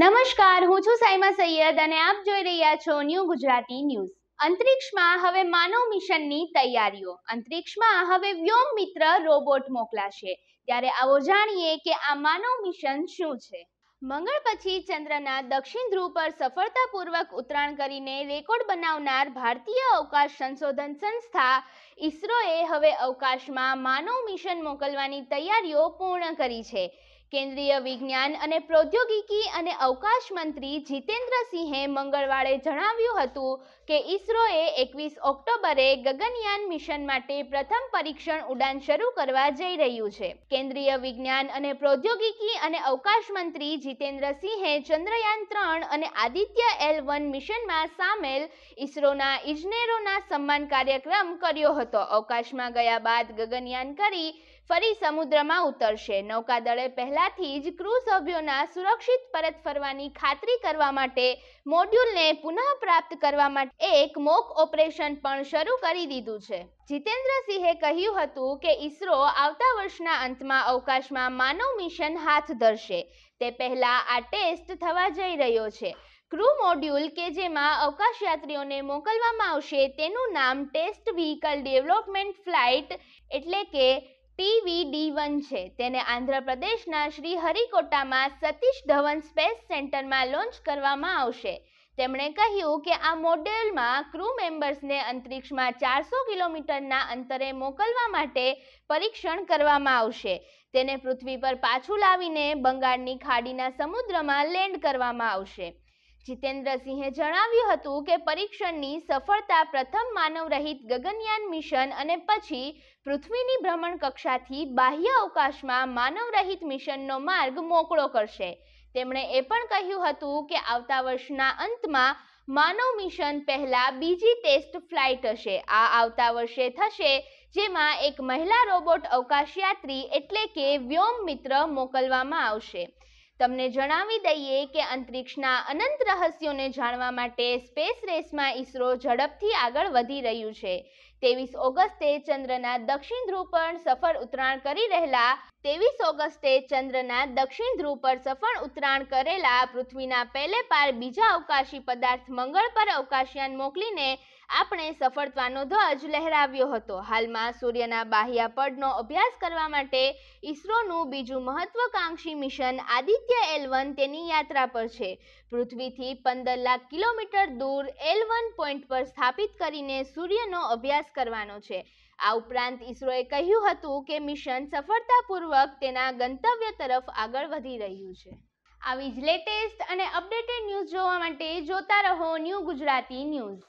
નમસ્કાર હું છું સાઈમા સૈયદ અને આપ જોઈ રહ્યા છો ન્યૂ ગુજરાતી ન્યૂઝ અંતરિક્ષમાં હવે માનવ મિશનની તૈયારીઓ અંતરિક્ષમાં હવે વ્યોમ મિત્ર રોબોટ મોકલાશે ત્યારે આવો જાણીએ કે આ માનવ મિશન શું છે મંગળ પછી ચંદ્રના દક્ષિણ ધ્રુવ પર સફળતાપૂર્વક ઉતરાણ કરીને રેકોર્ડ બનાવનાર ભારતીય અવકાશ સંશોધન સંસ્થા ઇસરોએ હવે અવકાશમાં માનવ મિશન મોકલવાની તૈયારીઓ પૂર્ણ કરી છે કેન્દ્રીય વિજ્ઞાન અને પ્રૌદ્યોગિકી અને અવકાશ મંત્રી જીતેન્દ્રસિંહે મંગળવારે જણાવ્યું હતું કે ઇસરોએ એકવીસ ઓક્ટોબરે ગગનયાન મિશન માટે પ્રથમ પરીક્ષણ ઉડાન શરૂ કરવા જઈ રહ્યું છે કેન્દ્રીય વિજ્ઞાન અને પ્રૌદ્યોગિકી અને અવકાશ મંત્રી જીતેન્દ્રસિંહે ચંદ્રયાન ત્રણ અને આદિત્ય એલ વન મિશનમાં સામેલ ઇસરોના ઇજનેરોના સન્માન કાર્યક્રમ કર્યો હતો અવકાશમાં ગયા બાદ ગગનયાન કરી ફરી સમુદ્રમાં ઉતરશે નૌકાદળે પહેલાથી જ ક્રુ સભ્યોના સુરક્ષિત પરત ફરવાની ખાતરી કરવા માટે મોડ્યુલને પુનઃપ્રાપ્ત કરવા માટે એક મોક ઓપરેશન પણ શરૂ કરી દીધું છે જીતેન્દ્રસિંહે કહ્યું હતું કે ઇસરો આવતા વર્ષના અંતમાં અવકાશમાં માનવ મિશન હાથ ધરશે તે પહેલાં આ ટેસ્ટ થવા જઈ રહ્યો છે ક્રુ મોડ્યુલ કે જેમાં અવકાશયાત્રીઓને મોકલવામાં આવશે તેનું નામ ટેસ્ટ વ્હીકલ ડેવલપમેન્ટ ફ્લાઇટ એટલે કે ટીવી ડી વન છે તેને આંધ્રપ્રદેશના શ્રી હરિકોટામાં સતીશ ધવન સ્પેસ સેન્ટરમાં લોન્ચ કરવામાં આવશે તેમણે કહ્યું કે આ મોડેલમાં ક્રૂ મેમ્બર્સને અંતરિક્ષમાં ચારસો કિલોમીટરના અંતરે મોકલવા માટે પરીક્ષણ કરવામાં આવશે તેને પૃથ્વી પર પાછું લાવીને બંગાળની ખાડીના સમુદ્રમાં લેન્ડ કરવામાં આવશે જીતેન્દ્રસિંહે જણાવ્યું હતું કે પરીક્ષણની સફળતા પ્રથમ માનવરહિત ગગનયાન મિશન અને પછી પૃથ્વીની ભ્રમણ કક્ષાથી બાહ્ય અવકાશમાં માનવરહિત મિશનનો માર્ગ મોકળો કરશે તેમણે એ પણ કહ્યું હતું કે આવતા વર્ષના અંતમાં માનવ મિશન પહેલા બીજી ટેસ્ટ ફ્લાઇટ હશે આ આવતા વર્ષે થશે જેમાં એક મહિલા રોબોટ અવકાશયાત્રી એટલે કે વ્યોમ મિત્ર મોકલવામાં આવશે તમને જણાવી દઈએ કે અંતરિક્ષના અનંત રહસ્યોને જાણવા માટે સ્પેસ રેસમાં ઇસરો ઝડપથી આગળ વધી રહ્યું છે તેવીસ ઓગસ્ટે ચંદ્રના દક્ષિણ ધ્રુવ પર સફળ ઉતરાણ કરી રહેલા તેવીસ ઓગસ્ટે ચંદ્રના દક્ષિણ ધ્રુવ પર સફળ ઉતરાણ કરેલા પૃથ્વીના પહેલે પાર બીજા અવકાશી પદાર્થ મંગળ પર અવકાશયાન મોકલીને આપણે સફળતાનો ધ્વજ લહેરાવ્યો હતો હાલમાં સૂર્યના બાહ્ય પડનો અભ્યાસ કરવા માટે ઇસરોનું બીજું મહત્વકાંક્ષી મિશન આદિત્ય એલ વન તેની યાત્રા પર છે પૃથ્વીથી પંદર લાખ કિલોમીટર દૂર એલ વન પોઈન્ટ પર સ્થાપિત કરીને સૂર્યનો અભ્યાસ કરવાનો છે આ ઉપરાંત ઇસરોએ કહ્યું હતું કે મિશન સફળતાપૂર્વક તેના ગંતવ્ય તરફ આગળ વધી રહ્યું છે આવી જ લેટેસ્ટ અને અપડેટેડ ન્યૂઝ જોવા માટે જોતા રહો ન્યૂ ગુજરાતી ન્યૂઝ